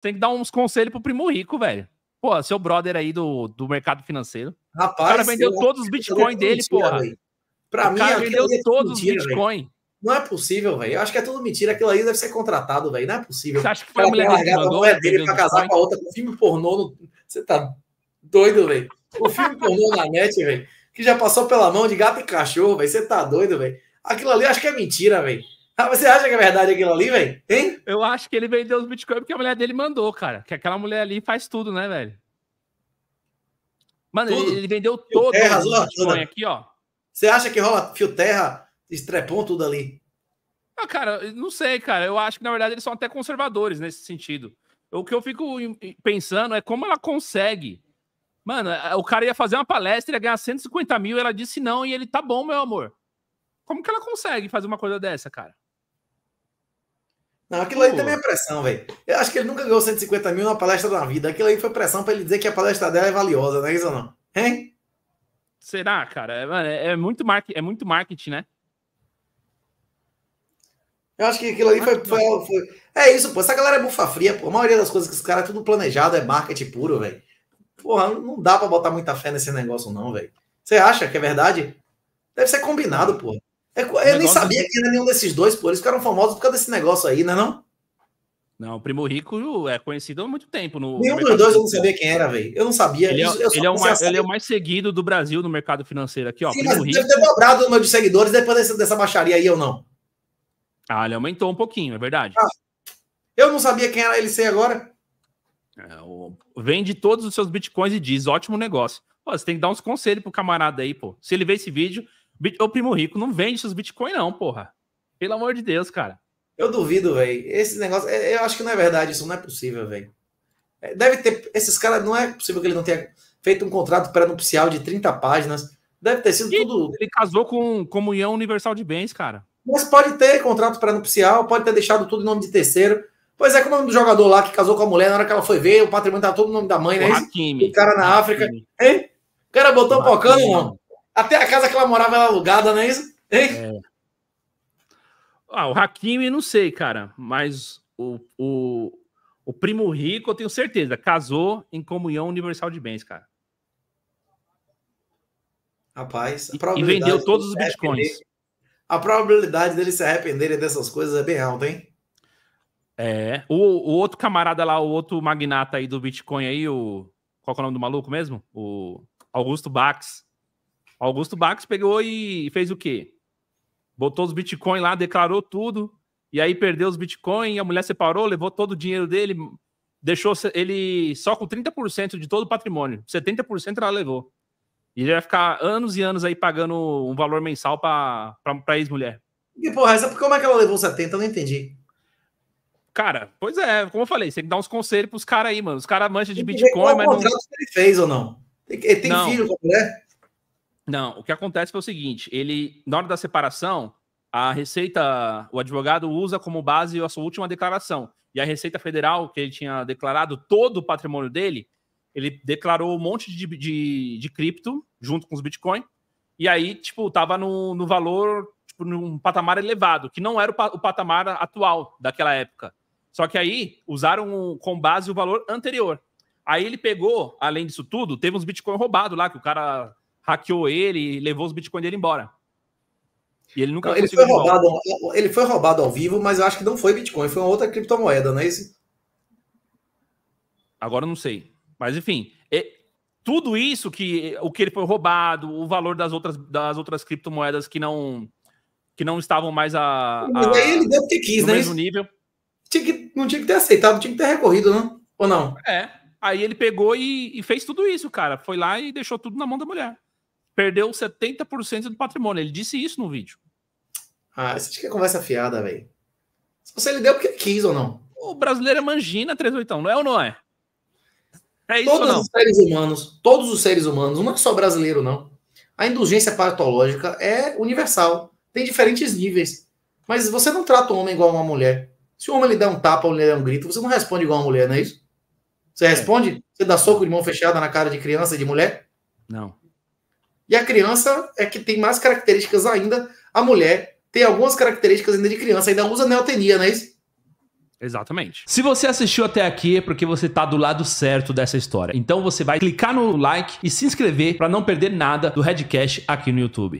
tem que dar uns conselhos pro primo rico, velho. Pô, seu brother aí do, do mercado financeiro. Rapaz, o cara vendeu todos os bitcoins é dele, porra. Para Pra o mim, cara vendeu é todos mentira, os bitcoins. Não é possível, velho. Eu acho que é tudo mentira. Aquilo aí deve ser contratado, velho. Não é possível. Você acha que foi a mulher, dele, mandou, a dele pra casar com a outra com filme pornô? No... Você tá doido, velho. O filme pornô na net, velho, que já passou pela mão de gato e cachorro, velho. Você tá doido, velho. Aquilo ali acho que é mentira, velho. Ah, você acha que é verdade aquilo ali, velho? Hein? Eu acho que ele vendeu os bitcoins porque a mulher dele mandou, cara. Que aquela mulher ali faz tudo, né, velho? Mano, ele vendeu todo terra, o Bitcoin toda. aqui, ó. Você acha que rola fio terra, estrepão, tudo ali? Ah, cara, não sei, cara. Eu acho que, na verdade, eles são até conservadores nesse sentido. O que eu fico pensando é como ela consegue. Mano, o cara ia fazer uma palestra, ia ganhar 150 mil, ela disse não, e ele, tá bom, meu amor. Como que ela consegue fazer uma coisa dessa, cara? Não, aquilo aí também é pressão, velho. Eu acho que ele nunca ganhou 150 mil na palestra da vida. Aquilo aí foi pressão para ele dizer que a palestra dela é valiosa, não é isso ou não? Hein? Será, cara? É, é, é, muito, mar... é muito marketing, né? Eu acho que aquilo ali foi, foi, foi, É isso, pô. Essa galera é bufa fria, pô. A maioria das coisas que os caras é tudo planejado, é marketing puro, velho. Porra, não dá pra botar muita fé nesse negócio, não, velho. Você acha que é verdade? Deve ser combinado, pô. É, eu negócio... nem sabia é que era nenhum desses dois, pô. Eles ficaram famosos por causa desse negócio aí, né? Não, não, o Primo Rico é conhecido há muito tempo. No nenhum dos dois eu não sabia quem era, velho. Eu não sabia. Ele, é, ele, é, o mais, ele é o mais, seguido do Brasil no mercado financeiro aqui, ó. Sim, Primo Rico. Deve ter dobrado o número de seguidores depois dessa, dessa baixaria aí, ou não? Ah, ele aumentou um pouquinho, é verdade. Ah, eu não sabia quem era ele ser agora. É, o... Vende todos os seus bitcoins e diz, ótimo negócio. Pô, você tem que dar uns conselhos pro camarada aí, pô. Se ele vê esse vídeo, o primo rico não vende seus bitcoins, não, porra. Pelo amor de Deus, cara. Eu duvido, velho. Esse negócio, é, eu acho que não é verdade, isso não é possível, velho. É, deve ter. Esses caras, não é possível que ele não tenha feito um contrato pré-nupcial de 30 páginas. Deve ter sido e tudo. Ele casou com Comunhão Universal de Bens, cara. Mas pode ter contrato pré-nupcial, pode ter deixado tudo em nome de terceiro. Pois é, como é o nome do jogador lá que casou com a mulher, na hora que ela foi ver, o patrimônio tá todo no nome da mãe, né? O cara na África. Hein? O cara botou o pocando, mano. Até a casa que ela morava era alugada, não é isso? É. Ah, o Hakimi, não sei, cara, mas o, o, o primo rico, eu tenho certeza, casou em comunhão universal de bens, cara. Rapaz, e, vendeu todos os bitcoins. A probabilidade deles se arrependerem dessas coisas é bem alta, hein? É. O, o, outro camarada lá, o outro magnata aí do Bitcoin aí, o. Qual é o nome do maluco mesmo? O Augusto Bax. Augusto Bax pegou e fez o quê? Botou os bitcoins lá, declarou tudo, e aí perdeu os bitcoins, a mulher separou, levou todo o dinheiro dele, deixou ele só com 30% de todo o patrimônio. 70% ela levou. E ele vai ficar anos e anos aí pagando um valor mensal para ex-mulher. E porra, essa, como é que ela levou 70? Eu não entendi. Cara, pois é, como eu falei, você tem que dar uns conselhos pros caras aí, mano. Os caras mancham de Bitcoin, mas não. ele fez ou não? Tem, ele tem não. filho com a mulher? Não, o que acontece foi o seguinte: ele, na hora da separação, a Receita, o advogado usa como base a sua última declaração. E a Receita Federal, que ele tinha declarado todo o patrimônio dele, ele declarou um monte de, de, de cripto junto com os Bitcoin. E aí, tipo, tava no, no valor, tipo, num patamar elevado, que não era o, o patamar atual daquela época. Só que aí usaram com base o valor anterior. Aí ele pegou, além disso tudo, teve uns Bitcoin roubado lá, que o cara hackeou ele e levou os bitcoins dele embora. E ele nunca não, ele foi roubado. Ele foi roubado ao vivo, mas eu acho que não foi Bitcoin, foi uma outra criptomoeda, não é isso? Agora não sei. Mas enfim, é, tudo isso que o que ele foi roubado, o valor das outras, das outras criptomoedas que não que não estavam mais a, a mas aí ele deu o que quis, né? Mesmo nível. Tinha que, não tinha que ter aceitado, tinha que ter recorrido, não? Né? Ou não? É. Aí ele pegou e, e fez tudo isso, cara. Foi lá e deixou tudo na mão da mulher perdeu 70% do patrimônio. Ele disse isso no vídeo. Ah, isso que é conversa fiada, velho. Se você lhe deu porque quis ou não. O brasileiro é mangina 381, não é ou não é? É isso todos os seres humanos, todos os seres humanos, não é só brasileiro, não. A indulgência patológica é universal, tem diferentes níveis. Mas você não trata o homem igual a uma mulher. Se o homem lhe der um tapa ou lhe der um grito, você não responde igual a uma mulher, não é isso? Você é. responde? Você dá soco de mão fechada na cara de criança e de mulher? Não. E a criança é que tem mais características ainda. A mulher tem algumas características ainda de criança, ainda usa neotenia, não é isso? Exatamente. Se você assistiu até aqui é porque você tá do lado certo dessa história. Então você vai clicar no like e se inscrever para não perder nada do Redcast aqui no YouTube.